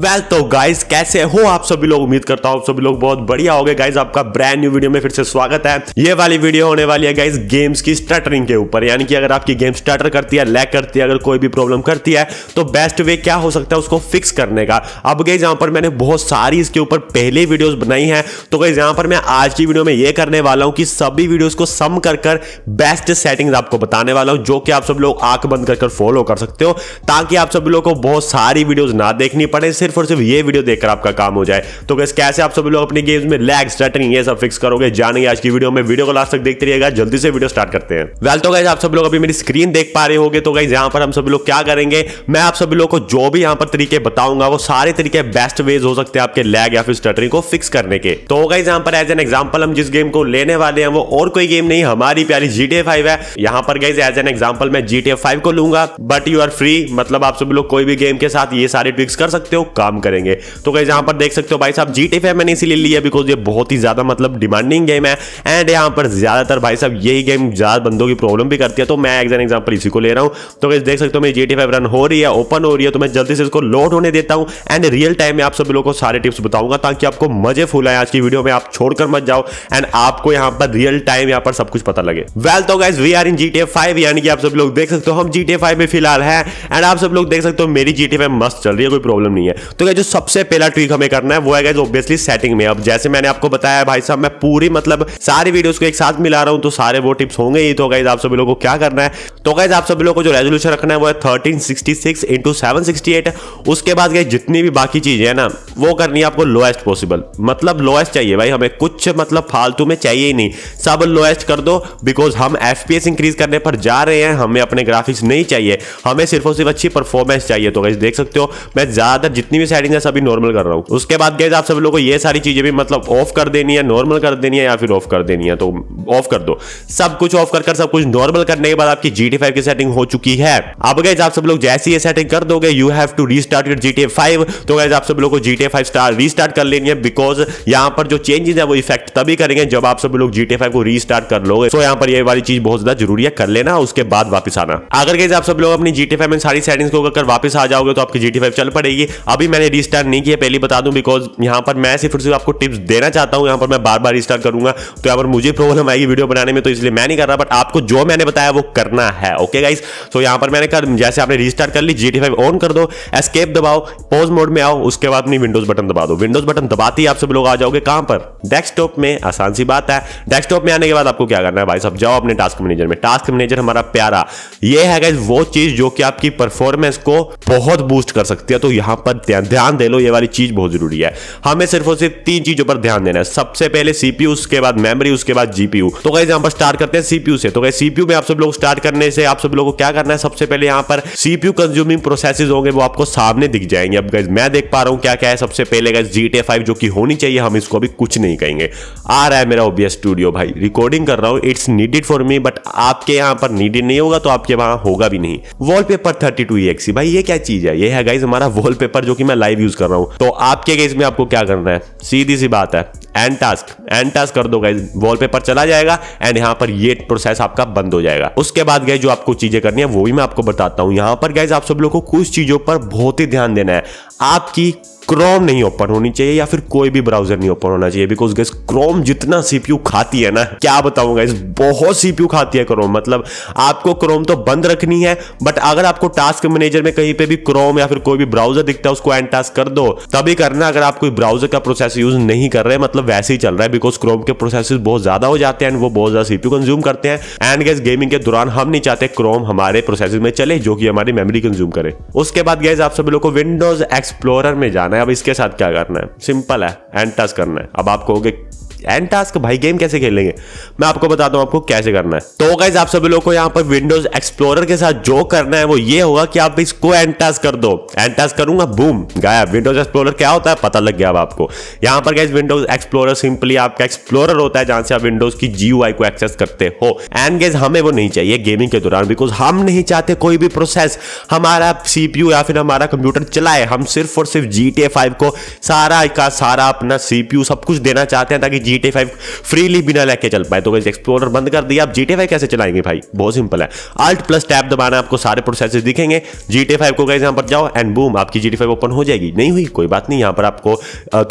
well well, तो guys कैसे हो आप सभी लोग उम्मीद करता हूँ आप सभी लोग बहुत बढ़िया हो गए गाइज आपका ब्रांड न्यू वीडियो में फिर से स्वागत है ये वाली वीडियो होने वाली है गाइज गेम्स की स्टटरिंग के ऊपर यानी कि अगर आपकी गेम स्टार्टर करती है लैक करती है अगर कोई भी प्रॉब्लम करती है तो बेस्ट वे क्या हो सकता है उसको फिक्स करने का अब गई यहाँ पर मैंने बहुत सारी इसके ऊपर पहले वीडियोज बनाई है तो गई यहाँ पर मैं आज की वीडियो में ये करने वाला हूँ कि सभी वीडियोज को सम कर कर बेस्ट सेटिंग आपको बताने वाला हूँ जो कि आप सब लोग आंख बंद कर फॉलो कर सकते हो ताकि आप सभी लोग को बहुत सारी वीडियोज ना देखनी पड़े सिर्फ और सिर्फ ये वीडियो देखकर आपका काम हो जाए तो कैसे कैसे आप सभी लोग अपने गेम्स में लैग स्टार्टिंग ये सब फिक्स करोगे जानेंगे आज की वीडियो में वीडियो को लास्ट तक देखते रहिएगा जल्दी से वीडियो स्टार्ट करते हैं वेल तो गाइज आप सभी लोग अभी मेरी स्क्रीन देख पा रहे हो तो गाइज यहाँ पर हम सभी लोग क्या करेंगे मैं आप सभी लोग को जो भी यहाँ पर तरीके बताऊंगा वो सारे तरीके बेस्ट वेज हो सकते हैं आपके लैग या फिर स्टटरिंग को फिक्स करने के तो गाइज यहाँ पर एज एन एग्जाम्पल हम जिस गेम को लेने वाले हैं वो और कोई गेम नहीं हमारी प्यारी जीटीए फाइव है यहाँ पर गाइज एज एन एग्जाम्पल मैं जीटीए फाइव को लूंगा बट यू आर फ्री मतलब आप सभी लोग कोई भी गेम के साथ ये सारे ट्रिक्स कर सकते हो काम करेंगे तो कहीं यहाँ पर देख सकते हो भाई साहब जी टी मैंने इसीलिए लिया बिकॉज ये बहुत ही ज़्यादा मतलब डिमांडिंग गेम है एंड यहाँ पर ज़्यादातर भाई साहब यही गेम ज़्यादा बंदों की प्रॉब्लम भी करती है तो मैं एग्जाम एग्जाम्पल इसी को ले रहा हूँ तो कहीं देख सकते हो मेरी जी टी रन हो रही है ओपन हो रही है तो मैं जल्दी से इसको लोड होने देता हूँ एंड रियल टाइम में आप सभी लोगों को सारे टिप्स बताऊंगा ताकि आपको मजे फूल आए आज की वीडियो में आप छोड़कर मत जाओ एंड आपको यहाँ पर रियल टाइम यहाँ पर सब कुछ पता लगे वेल तो guys we are in G T five यानी कि आप सब लोग देख सकते हो हम जी टी फाइव में फिलहाल है एंड आप सब लोग देख सकते हो मेरी जी टी मस्त चल रही है कोई प्रॉब्लम नहीं है तो क्या जो सबसे पहला ट्रिक हमें करना है वो है गाइज ऑब्वियसली सेटिंग में अब जैसे मैंने आपको बताया भाई साहब मैं पूरी मतलब सारी वीडियोस को एक साथ मिला रहा हूँ तो सारे वो टिप्स होंगे ही तो गाइज आप सभी लोगों को क्या करना है तो गाइज आप सभी लोगों को जो रेजोल्यूशन रखना है वो है थर्टीन सिक्सटी उसके बाद गए जितनी भी बाकी चीजें है ना वो करनी है आपको लोएस्ट पॉसिबल मतलब लोएस्ट चाहिए भाई हमें कुछ मतलब फालतू में चाहिए ही नहीं सब लोएस्ट कर दो बिकॉज हम एफ इंक्रीज करने पर जा रहे हैं हमें अपने ग्राफिक्स नहीं चाहिए हमें सिर्फ और सिर्फ अच्छी परफॉर्मेंस चाहिए तो गाइज देख सकते हो मैं ज्यादातर जितनी जितनी भी सेटिंग है सभी नॉर्मल कर रहा हूँ उसके बाद गैस आप सभी लोगों को ये सारी चीजें भी मतलब ऑफ कर देनी है नॉर्मल कर देनी है या फिर ऑफ कर देनी है तो ऑफ कर दो सब कुछ ऑफ कर कर सब कुछ नॉर्मल करने के बाद आपकी जी टी की सेटिंग हो चुकी है अब गैस आप सब लोग जैसी ये सेटिंग कर दोगे you have to restart your G T five तो गैस आप सब लोग को G T five star restart कर लेनी है बिकॉज यहाँ पर जो चेंजेस है वो इफेक्ट तभी करेंगे जब आप सब लोग जी टी फाइव को रिस्टार्ट कर लोगे तो यहाँ पर ये वाली चीज बहुत ज्यादा जरूरी है कर लेना उसके बाद वापस आना अगर गैस आप सब लोग अपनी जी टी फाइव में सारी सेटिंग को कर वापस आ जाओगे तो आपकी जी टी फाइव चल पड़ेगी अभी भी मैंने रिस्टार्ट नहीं किया पहले बता दूं बिकॉज यहाँ पर मैं सिर्फ सिर्फ आपको टिप्स देना चाहता हूँ यहाँ पर मैं बार बार रिस्टार्ट करूंगा तो यहाँ पर मुझे प्रॉब्लम आएगी वीडियो बनाने में तो इसलिए मैं नहीं कर रहा बट आपको जो मैंने बताया वो करना है ओके गाइस तो यहाँ पर मैंने कर जैसे आपने रिस्टार्ट कर ली जी ऑन कर दो एस्केप दबाओ पोज मोड में आओ उसके बाद अपनी विंडोज बटन दबा दो विंडोज बटन दबाते ही आप सब लोग आ जाओगे कहाँ पर डेस्कटॉप में आसान सी बात है डेस्कटॉप में आने के बाद आपको क्या करना है भाई साहब जाओ अपने टास्क मैनेजर में टास्क मैनेजर हमारा प्यारा ये है गाइज वो चीज जो कि आपकी परफॉर्मेंस को बहुत बूस्ट कर सकती है तो यहां पर सकते हैं ध्यान दे लो ये वाली चीज बहुत जरूरी है हमें सिर्फ और सिर्फ तीन चीजों पर ध्यान देना है सबसे पहले सीपीयू उसके बाद मेमोरी उसके बाद जीपीयू तो कहीं पर स्टार्ट करते हैं सीपीयू से तो कहीं सीपीयू में आप सब लोग स्टार्ट करने से आप सब लोगों को क्या करना है सबसे पहले यहाँ पर सीपीयू कंज्यूमिंग प्रोसेसेस होंगे वो आपको सामने दिख जाएंगे अब गाइज मैं देख पा रहा हूँ क्या क्या है सबसे पहले गाइज जी टी जो कि होनी चाहिए हम इसको अभी कुछ नहीं कहेंगे आ रहा है मेरा ओबीएस स्टूडियो भाई रिकॉर्डिंग कर रहा हूँ it's needed for me but आपके यहाँ पर नीडेड नहीं होगा तो आपके वहां होगा भी नहीं वॉलपेपर 32 एक्सी भाई ये क्या चीज है ये है गाइज हमारा वॉलपेपर जो कि मैं लाइव यूज कर रहा हूं तो आपके केस में आपको क्या करना है सीधी सी बात है एंड टास्क एंड टास्क कर दो गाइज वॉलपेपर चला जाएगा एंड यहां पर ये प्रोसेस आपका बंद हो जाएगा उसके बाद गए जो आपको चीजें करनी है वो भी मैं आपको बताता हूं यहां पर गाइज आप सब लोग को कुछ चीजों पर बहुत ही ध्यान देना है आपकी क्रोम नहीं ओपन होनी चाहिए या फिर कोई भी ब्राउजर नहीं ओपन होना चाहिए बिकॉज गैस क्रोम जितना सीपीयू खाती है ना क्या बताऊंगा इस बहुत सीपीयू खाती है क्रोम मतलब आपको क्रोम तो बंद रखनी है बट अगर आपको टास्क मैनेजर में कहीं पे भी क्रोम या फिर कोई भी ब्राउजर दिखता है उसको एंड टास्क कर दो तभी करना अगर आप कोई ब्राउजर का प्रोसेस यूज नहीं कर रहे मतलब वैसे ही चल रहा है बिकॉज क्रोम के प्रोसेस बहुत ज्यादा हो जाते हैं एंड वो बहुत ज्यादा सीपीयू कंज्यूम करते हैं एंड गैस गेमिंग के दौरान हम नहीं चाहते क्रोम हमारे प्रोसेस में चले जो कि हमारी मेमरी कंज्यूम करे उसके बाद गैस आप सभी लोग को विंडोज एक्सप्लोरर में जाना है अब इसके साथ क्या करना है सिंपल है एंड टच करना है अब आप कहोगे एंड टास्क भाई गेम कैसे खेलेंगे मैं आपको बताता हूँ आपको कैसे करना है तो गाइज आप सभी लोग को यहाँ पर विंडोज एक्सप्लोरर के साथ जो करना है वो ये होगा कि आप इसको एंड टास्क कर दो एंड टास्क करूंगा बूम गाया विंडोज एक्सप्लोरर क्या होता है पता लग गया अब आपको यहाँ पर गाइज विंडोज एक्सप्लोरर सिंपली आपका एक्सप्लोरर होता है जहां से आप विंडोज की जी को एक्सेस करते हो एंड गाइज हमें वो नहीं चाहिए गेमिंग के दौरान बिकॉज हम नहीं चाहते कोई भी प्रोसेस हमारा सीपीयू या फिर हमारा कंप्यूटर चलाए हम सिर्फ और सिर्फ जी टी को सारा का सारा अपना सीपीयू सब कुछ देना चाहते हैं ताकि जी टी फाइव फ्रीली बिना लेके चल पाए तो वैसे एक्सप्लोरर बंद कर दिया आप जी टी फाइव कैसे चलाएंगे भाई बहुत सिंपल है अल्ट प्लस टैप दबाना आपको सारे प्रोसेसेस दिखेंगे जी टी फाइव को गए यहाँ पर जाओ एंड बूम आपकी जी टी फाइव ओपन हो जाएगी नहीं हुई कोई बात नहीं यहाँ पर आपको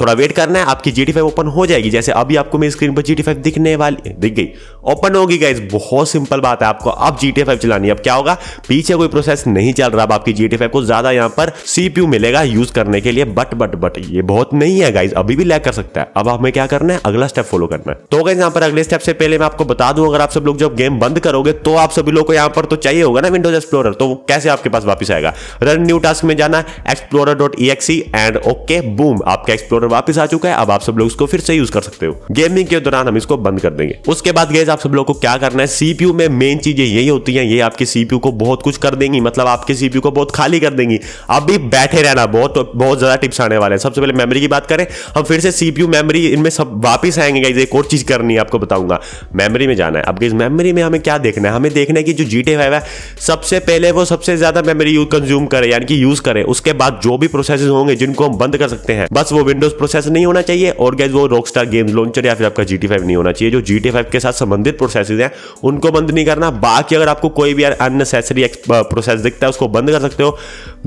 थोड़ा वेट करना है आपकी जी टी फाइव ओपन हो जाएगी जैसे अभी आपको मेरी स्क्रीन पर जी टी फाइव दिखने वाली दिख गई ओपन होगी गाइज बहुत सिंपल बात है आपको अब जी टी फाइव चलानी है अब क्या होगा पीछे कोई प्रोसेस नहीं चल रहा अब आपकी जी टी फाइव को ज्यादा यहाँ पर सीपीयू मिलेगा यूज करने के लिए बट बट बट ये बहुत नहीं है गाइज अभी भी लैग कर सकता है अब हमें क्या करना है अगला वाला स्टेप फॉलो करना है तो यहाँ पर अगले स्टेप से पहले मैं आपको बता दूं अगर आप सब लोग जब गेम बंद करोगे तो आप सभी लोग को यहाँ पर तो चाहिए होगा ना विंडोज एक्सप्लोर तो कैसे आपके पास वापस आएगा रन न्यू टास्क में जाना explore dot and okay boom आपका एक्सप्लोर वापस आ चुका है अब आप सब लोग इसको फिर से यूज कर सकते हो गेमिंग के दौरान हम इसको बंद कर देंगे उसके बाद गैस आप सब लोग को क्या करना है सीपीयू में मेन चीजें यही होती है ये आपके सीपीयू को बहुत कुछ कर देंगी मतलब आपके सीपीयू को बहुत खाली कर देंगी अभी बैठे रहना बहुत बहुत ज्यादा टिप्स आने वाले हैं सबसे पहले मेमोरी की बात करें हम फिर से सीपीयू मेमोरी इनमें सब वापिस से आएंगे गाइज एक और चीज़ करनी है आपको बताऊंगा मेमोरी में जाना है अब गाइज मेमोरी में हमें क्या देखना है हमें देखना है कि जो जी टी है सबसे पहले वो सबसे ज़्यादा मेमोरी कंज्यूम करे यानी कि यूज़ करे उसके बाद जो भी प्रोसेस होंगे जिनको हम बंद कर सकते हैं बस वो विंडोज प्रोसेस नहीं होना चाहिए और गाइज वो रॉक स्टार गेम्स लॉन्चर या फिर आपका जी नहीं होना चाहिए जो जी फाइव के साथ संबंधित प्रोसेस है उनको बंद नहीं करना बाकी अगर आपको कोई भी अननेसेसरी प्रोसेस दिखता है उसको बंद कर सकते हो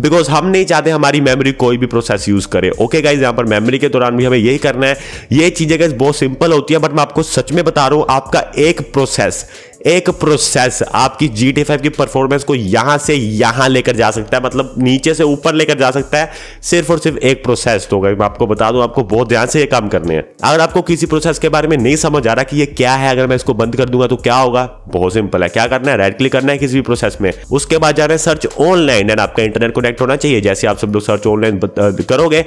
बिकॉज हम नहीं चाहते हमारी मेमोरी कोई भी प्रोसेस यूज करे ओके गाइज यहां पर मेमोरी के दौरान भी हमें यही करना है ये चीजें गाइज बहुत सिंपल होती है बट मैं आपको सच में बता रहा हूँ आपका एक प्रोसेस एक प्रोसेस आपकी जी टी फाइव की परफॉर्मेंस को यहां से यहां लेकर जा सकता है मतलब नीचे से ऊपर लेकर जा सकता है सिर्फ और सिर्फ एक प्रोसेस तो मैं आपको बता दूं आपको बहुत ध्यान से ये काम करने हैं अगर आपको किसी प्रोसेस के बारे में नहीं समझ आ रहा कि ये क्या है अगर मैं इसको बंद कर दूंगा तो क्या होगा बहुत सिंपल है क्या करना है राइट क्लिक करना है किसी भी प्रोसेस में उसके बाद जा रहे हैं सर्च ऑनलाइन एंड आपका इंटरनेट कनेक्ट होना चाहिए जैसे आप सब लोग सर्च ऑनलाइन करोगे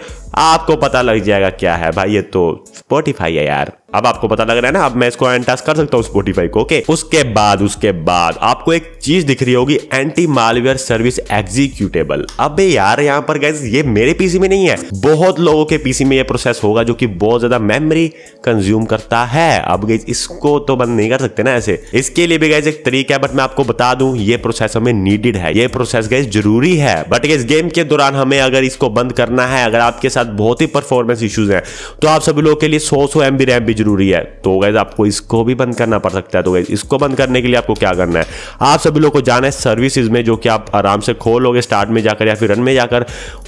आपको पता लग जाएगा क्या है भाई ये तो स्पॉटिफाई है यार अब आपको पता लग रहा है ना अब मैं इसको एंटास कर सकता हूँ स्पोटीफाई को ओके उसके बाद उसके बाद आपको एक चीज दिख रही होगी एंटी मालवेयर सर्विस एग्जीक्यूटेबल अब यार यहाँ पर गैस ये मेरे पीसी में नहीं है बहुत लोगों के पीसी में ये प्रोसेस होगा जो कि बहुत ज्यादा मेमोरी कंज्यूम करता है अब गैस इसको तो बंद नहीं कर सकते ना ऐसे इसके लिए भी गैस एक तरीका है बट मैं आपको बता दू ये प्रोसेस हमें नीडेड है ये प्रोसेस गैस जरूरी है बट इस गेम के दौरान हमें अगर इसको बंद करना है अगर आपके साथ बहुत ही परफॉर्मेंस इश्यूज है तो आप सभी लोगों के लिए सौ सौ एमबी रैम भी जरूरी है तो गैस आपको इसको भी बंद करना पड़ सकता है तो गैस इसको बंद करने के लिए आपको क्या करना है आप सभी लोग को जाना है सर्विसेज में जो कि आप आराम से खोलोगे स्टार्ट में जाकर या फिर रन में जाकर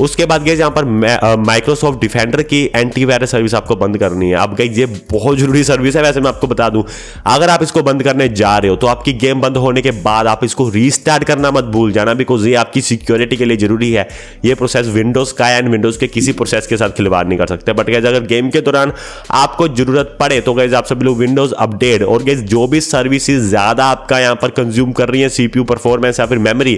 उसके बाद गैज यहाँ पर माइक्रोसॉफ्ट डिफेंडर की एंटी वायरस सर्विस आपको बंद करनी है अब गई ये बहुत जरूरी सर्विस है वैसे मैं आपको बता दूँ अगर आप इसको बंद करने जा रहे हो तो आपकी गेम बंद होने के बाद आप इसको रीस्टार्ट करना मत भूल जाना बिकॉज ये आपकी सिक्योरिटी के लिए जरूरी है ये प्रोसेस विंडोज का एंड विंडोज के किसी प्रोसेस के साथ खिलवाड़ नहीं कर सकते बट गैस अगर गेम के दौरान आपको जरूरत पड़े तो गैस आप सभी लोग विंडोज अपडेट और गैस जो भी सर्विसेज ज्यादा आपका यहाँ पर कंज्यूम कर रही है सीपीयू परफॉर्मेंस या फिर मेमोरी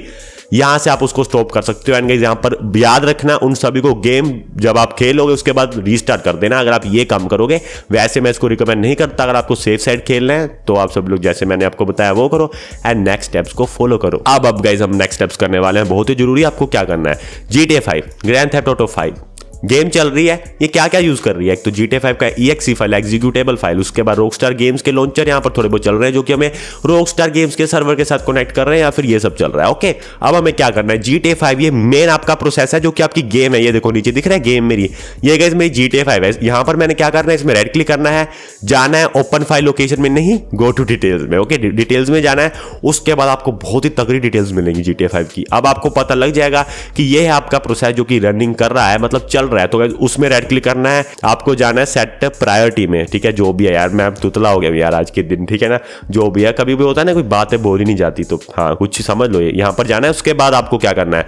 यहां से आप उसको स्टॉप कर सकते हो एंड गैस यहां पर याद रखना उन सभी को गेम जब आप खेलोगे उसके बाद रिस्टार्ट कर देना अगर आप ये काम करोगे वैसे मैं इसको रिकमेंड नहीं करता अगर आपको सेफ साइड खेलना है तो आप सब लोग जैसे मैंने आपको बताया वो करो एंड नेक्स्ट स्टेप्स को फॉलो करो अब अब गाइज हम नेक्स्ट स्टेप्स करने वाले हैं बहुत ही जरूरी आपको क्या करना है G T five grand theft auto five game चल रही है ये क्या क्या यूज कर रही है एक तो जी फाइव का ई फाइल एग्जीक्यूटेबल फाइल उसके बाद रॉकस्टार गेम्स के लॉन्चर यहाँ पर थोड़े बहुत चल रहे हैं जो कि हमें रॉकस्टार गेम्स के सर्वर के साथ कनेक्ट कर रहे हैं या फिर ये सब चल रहा है ओके अब हमें क्या करना है जी फाइव ये मेन आपका प्रोसेस है जो कि आपकी गेम है ये देखो नीचे दिख रहा है गेम मेरी ये गई मेरी जी फाइव है यहाँ पर मैंने क्या करना है इसमें रेड क्लिक करना है जाना है ओपन फाइल लोकेशन में नहीं गो टू डिटेल्स में ओके डिटेल्स में जाना है उसके बाद आपको बहुत ही तगड़ी डिटेल्स मिलेंगी जी फाइव की अब आपको पता लग जाएगा कि ये है आपका प्रोसेस जो कि रनिंग कर रहा है मतलब चल रहा है तो उसमें रेड क्लिक करना है आपको जाना है सेट प्रायोरिटी में ठीक है जो भी है यार मैं तुतला हो गया यार आज के दिन ठीक है ना जो भी है कभी भी होता है ना कोई बातें बोली नहीं जाती तो हाँ कुछ समझ लो ये यहाँ पर जाना है उसके बाद आपको क्या करना है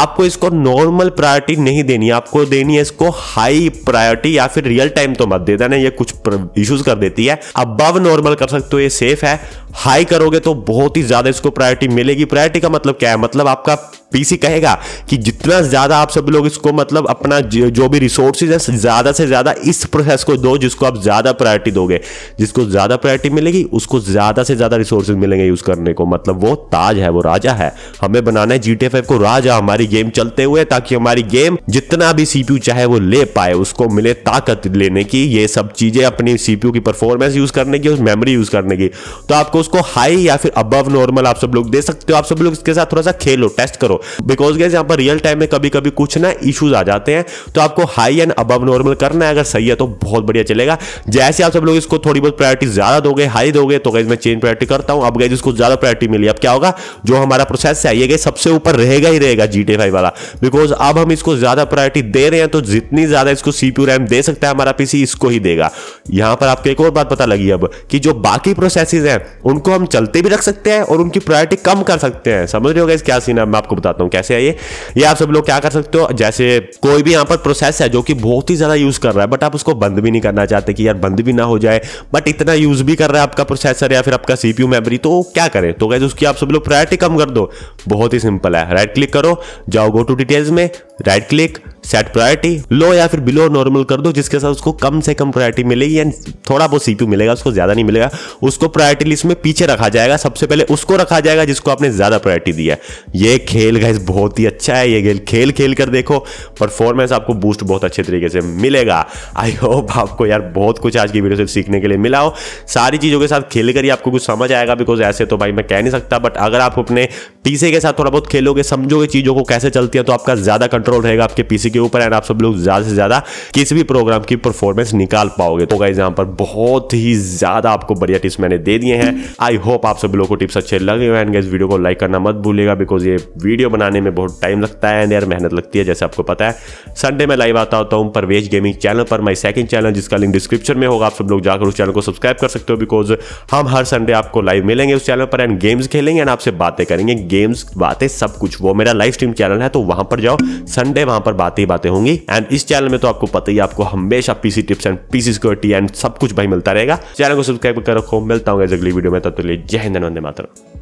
आपको इसको नॉर्मल प्रायोरिटी नहीं देनी आपको देनी है इसको हाई प्रायोरिटी या फिर रियल टाइम तो मत दे देना ये कुछ इश्यूज कर देती है अबव नॉर्मल कर सकते हो ये सेफ है हाई करोगे तो बहुत ही ज्यादा इसको प्रायोरिटी मिलेगी प्रायोरिटी का मतलब क्या है मतलब आपका पीसी कहेगा कि जितना ज़्यादा आप सब लोग इसको मतलब अपना जो भी रिसोर्सेज है ज़्यादा से ज़्यादा इस प्रोसेस को दो जिसको आप ज़्यादा प्रायोरिटी दोगे जिसको ज़्यादा प्रायोरिटी मिलेगी उसको ज़्यादा से ज़्यादा रिसोर्सेज मिलेंगे यूज़ करने को मतलब वो ताज है वो राजा है हमें बनाना है जी को राजा हमारी गेम चलते हुए ताकि हमारी गेम जितना भी सीपीयू चाहे वो ले पाए उसको मिले ताकत लेने की ये सब चीज़ें अपनी सीपीयू की परफॉर्मेंस यूज़ करने की मेमोरी यूज़ करने की तो आपको उसको हाई या फिर अबव नॉर्मल आप सब लोग दे सकते हो आप सब लोग इसके साथ थोड़ा सा खेलो टेस्ट करो बिकॉज गैस यहाँ पर रियल टाइम में कभी कभी कुछ ना इशूज आ जाते हैं तो आपको हाई एंड अब नॉर्मल करना है अगर सही है तो बहुत बढ़िया चलेगा जैसे आप सब लोग इसको थोड़ी बहुत प्रायोरिटी ज्यादा दोगे हाई दोगे तो गैस मैं चेंज प्रायोरिटी करता हूँ अब गैस इसको ज्यादा प्रायोरिटी मिली अब क्या होगा जो हमारा प्रोसेस है ये गई सबसे ऊपर रहेगा ही रहेगा जी टी वाला बिकॉज अब हम इसको ज्यादा प्रायोरिटी दे रहे हैं तो जितनी ज्यादा इसको सीपी रैम दे सकता है हमारा पीसी इसको ही देगा यहां पर आपको एक और बात पता लगी अब कि जो बाकी प्रोसेसेस हैं उनको हम चलते भी रख सकते हैं और उनकी प्रायोरिटी कम कर सकते हैं समझ रहे हो गए क्या सीन है मैं आपको बता बताता हूँ कैसे है ये ये आप सब लोग क्या कर सकते हो जैसे कोई भी यहाँ पर प्रोसेस है जो कि बहुत ही ज़्यादा यूज़ कर रहा है बट आप उसको बंद भी नहीं करना चाहते कि यार बंद भी ना हो जाए बट इतना यूज़ भी कर रहा है आपका प्रोसेसर या फिर आपका सीपीयू मेमोरी तो क्या करें तो कैसे उसकी आप सब लोग प्रायोरिटी कम कर दो बहुत ही सिंपल है राइट क्लिक करो जाओ गो टू डिटेल्स में right click set priority low या फिर बिलो नॉर्मल कर दो जिसके साथ उसको कम से कम प्रायोरिटी मिलेगी एंड थोड़ा बहुत सीपीयू मिलेगा उसको ज़्यादा नहीं मिलेगा उसको प्रायोरिटी लिस्ट में पीछे रखा जाएगा सबसे पहले उसको रखा जाएगा जिसको आपने ज़्यादा प्रायोरिटी दिया है ये खेल गाइस बहुत ही अच्छा है ये खेल खेल खेल कर देखो परफॉर्मेंस आपको बूस्ट बहुत अच्छे तरीके से मिलेगा आई होप आपको यार बहुत कुछ आज की वीडियो से सीखने के लिए मिला हो सारी चीज़ों के साथ खेल कर ही आपको कुछ समझ आएगा बिकॉज ऐसे तो भाई मैं कह नहीं सकता बट अगर आप अपने पीसे के साथ थोड़ा बहुत खेलोगे समझोगे चीज़ों को कैसे चलती है तो आपका ज़्यादा कंट्रोल कंट्रोल रहेगा आपके पीसी के ऊपर एंड आप सब लोग ज़्यादा से ज़्यादा किसी भी प्रोग्राम की परफॉर्मेंस निकाल पाओगे तो गाइज यहाँ पर बहुत ही ज़्यादा आपको बढ़िया टिप्स मैंने दे दिए हैं आई होप आप सब लोगों को टिप्स अच्छे लगे हुए एंड गाइज वीडियो को लाइक करना मत भूलेगा बिकॉज ये वीडियो बनाने में बहुत टाइम लगता है एंड यार मेहनत लगती है जैसे आपको पता है संडे में लाइव आता होता हूँ परवेज गेमिंग चैनल पर माई सेकंड चैनल जिसका लिंक डिस्क्रिप्शन में होगा आप सब लोग जाकर उस चैनल को सब्सक्राइब कर सकते हो बिकॉज हम हर संडे आपको लाइव मिलेंगे उस चैनल पर एंड गेम्स खेलेंगे एंड आपसे बातें करेंगे गेम्स बातें सब कुछ वो मेरा लाइव स्ट्रीम चैनल है तो वहां पर जाओ संडे वहां पर बातें ही बातें होंगी एंड इस चैनल में तो आपको पता ही आपको हमेशा PC tips and PC security and सब कुछ भाई मिलता रहेगा चैनल को सब्सक्राइब कर रखो मिलता हूँ अगली वीडियो में तब तो जय हिंद वंदे मातरम